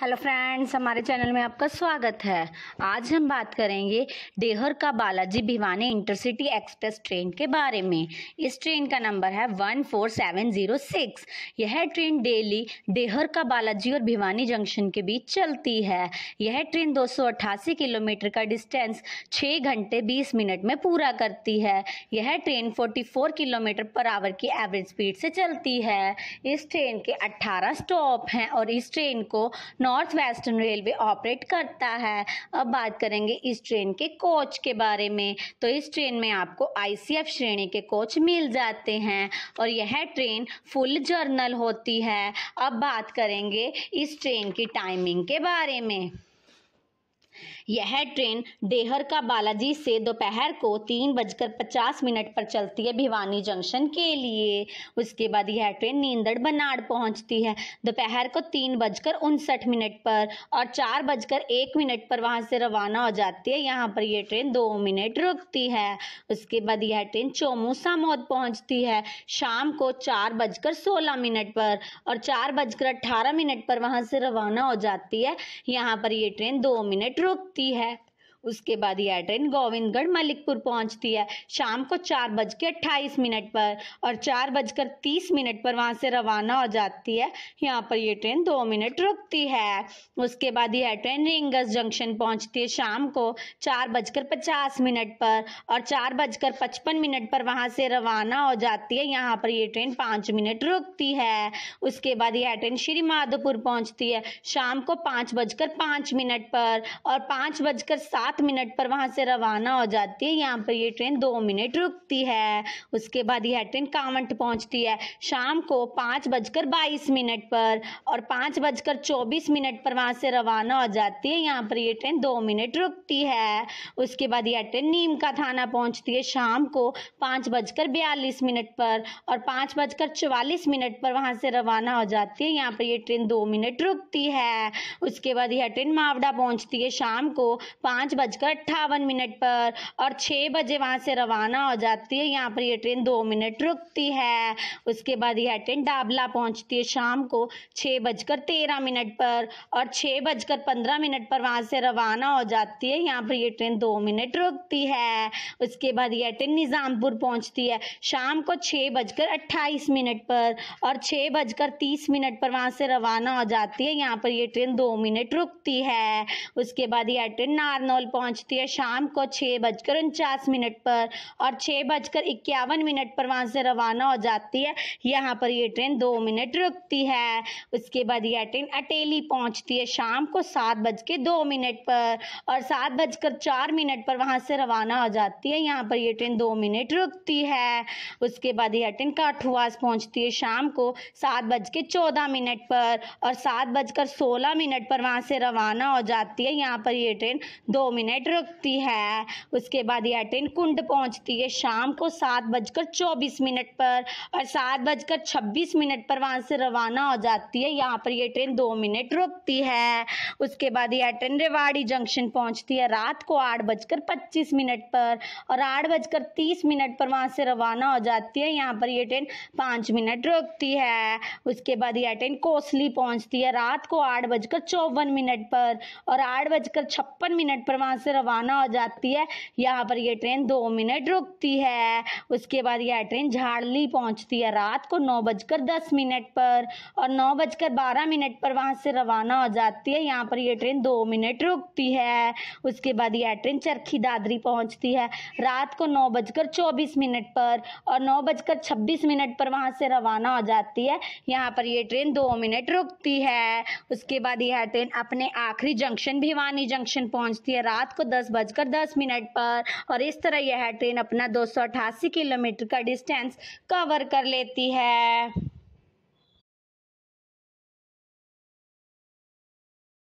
hello friends हमारे channel में आपका स्वागत है आज हम बात करेंगे देहर का Balaji Bhiwani intercity express train के बारे में इस ट्रेन का नंबर है 14706 यह ट्रेन डेली देहर का बालाजी और भिवानी जंक्शन के बीच चलती है यह ट्रेन 288 किलोमीटर का डिस्टेंस 6 घंटे 20 मिनट में पूरा करती है यह train four kilometre per hour की एवरेज स्पीड से चलती है इस ट्रेन के अट्ठारह स्टॉप हैं और इस ट्रेन को नॉर्थ वेस्टर्न रेलवे ऑपरेट करता है अब बात करेंगे इस ट्रेन के कोच के बारे में तो इस ट्रेन में आपको आईसीएफ श्रेणी के कोच मिल जाते हैं और यह ट्रेन फुल जर्नल होती है अब बात करेंगे इस ट्रेन की टाइमिंग के बारे में यह ट्रेन डेहर का बालाजी से दोपहर को तीन बजकर पचास मिनट पर चलती है भिवानी जंक्शन के लिए उसके बाद यह ट्रेन नींदड़ बनाड़ पहुंचती है दोपहर को तीन बजकर उनसठ मिनट पर और चार बजकर एक मिनट पर वहां से रवाना हो जाती है यहाँ पर यह ट्रेन दो मिनट रुकती है उसके बाद यह ट्रेन चोमू सामोद पहुंचती है शाम को चार बजकर सोलह मिनट पर और चार बजकर अट्ठारह मिनट पर वहां से रवाना हो जाती है यहाँ पर यह ट्रेन दो मिनट रुक होती है उसके बाद यह ट्रेन गोविंदगढ़ मलिकपुर पहुंचती है शाम को चार बज के अट्ठाईस मिनट पर और चार बजकर तीस मिनट पर वहां से रवाना हो जाती है यहाँ पर यह ट्रेन दो मिनट रुकती है उसके बाद यह ट्रेन रिंगस जंक्शन पहुंचती है शाम को चार बजकर पचास मिनट पर और चार बजकर पचपन मिनट पर वहां से रवाना हो जाती है यहाँ पर यह ट्रेन पाँच मिनट रुकती है उसके बाद यह ट्रेन श्री माधोपुर पहुँचती है शाम को पाँच बजकर पाँच मिनट पर और पाँच बजकर सात सात मिनट पर वहाँ से रवाना हो जाती है यहाँ पर ये ट्रेन दो मिनट रुकती है उसके बाद यह ट्रेन कांवट पहुँचती है शाम को पाँच बजकर बाईस मिनट पर और पाँच बजकर चौबीस मिनट पर वहाँ से रवाना हो जाती है यहाँ पर ये ट्रेन दो मिनट रुकती है उसके बाद यह ट्रेन नीम का थाना पहुँचती है शाम को पाँच बजकर बयालीस मिनट पर और पाँच बजकर चवालीस मिनट पर वहाँ से रवाना हो जाती है यहाँ पर ये ट्रेन दो मिनट रुकती है उसके बाद यह ट्रेन मावड़ा पहुँचती है शाम को पाँच बजकर अट्ठावन मिनट पर और छः बजे वहाँ से रवाना हो जाती है यहाँ पर यह ट्रेन दो मिनट रुकती है उसके बाद यह ट्रेन डाबला पहुँचती है शाम को छः बजकर तेरह मिनट पर और छः बजकर पंद्रह मिनट पर वहाँ से रवाना हो जाती है यहाँ पर यह ट्रेन दो मिनट रुकती है उसके बाद यह ट्रेन निज़ामपुर पहुँचती है शाम को छः बजकर अट्ठाईस मिनट पर और छः बजकर तीस मिनट पर वहाँ से रवाना हो जाती है यहाँ पर यह ट्रेन दो मिनट रुकती है उसके बाद यह ट्रेन नारनौल पहुंचती है शाम को छः बजकर उनचास मिनट पर और छः बजकर इक्यावन मिनट पर वहाँ से रवाना हो जाती है यहाँ पर ये ट्रेन दो मिनट रुकती है उसके बाद यह ट्रेन अटेली पहुंचती है शाम को सात बज के दो मिनट पर और सात बजकर चार मिनट पर वहाँ से रवाना हो जाती है यहाँ पर यह ट्रेन दो मिनट रुकती है उसके बाद यह ट्रेन काठुआस पहुँचती है शाम को सात बज के चौदह मिनट पर और सात बजकर सोलह मिनट पर वहाँ से रवाना हो जाती है यहाँ पर यह ट्रेन दो मिनट मिनट रुकती है उसके बाद यह ट्रेन कुंड पहुंचती है शाम को सात बजकर चौबीस मिनट पर और सात बजकर छब्बीस मिनट पर वहाँ से रवाना हो जाती है यहाँ पर यह ट्रेन दो मिनट रुकती है उसके बाद यह ट्रेन रेवाड़ी जंक्शन पहुँचती है रात को आठ बजकर पच्चीस मिनट पर और आठ बजकर तीस मिनट पर वहाँ से रवाना हो जाती है यहाँ पर यह ट्रेन पाँच मिनट रुकती है उसके बाद यह ट्रेन कोसली पहुँचती है रात को आठ बजकर चौवन मिनट पर और आठ बजकर छप्पन मिनट पर वहाँ यहाँ से रवाना हो जाती है यहाँ पर यह ट्रेन दो मिनट रुकती है उसके बाद यह ट्रेन झाड़ली पहुँचती है रात को नौ बजकर दस मिनट पर और नौ बजकर बारह मिनट पर वहाँ से रवाना हो जाती है यहाँ पर यह ट्रेन दो मिनट रुकती है उसके बाद यह ट्रेन चरखी दादरी पहुँचती है रात को नौ बजकर चौबीस मिनट पर और नौ बजकर छब्बीस मिनट पर वहाँ से रवाना हो जाती है यहाँ पर यह ट्रेन दो मिनट रुकती है उसके बाद यह ट्रेन अपने आखिरी जंक्शन भिवानी जंक्शन पहुँचती है रात रात को दस बजकर दस मिनट पर और इस तरह यह ट्रेन अपना दो किलोमीटर का डिस्टेंस कवर कर लेती है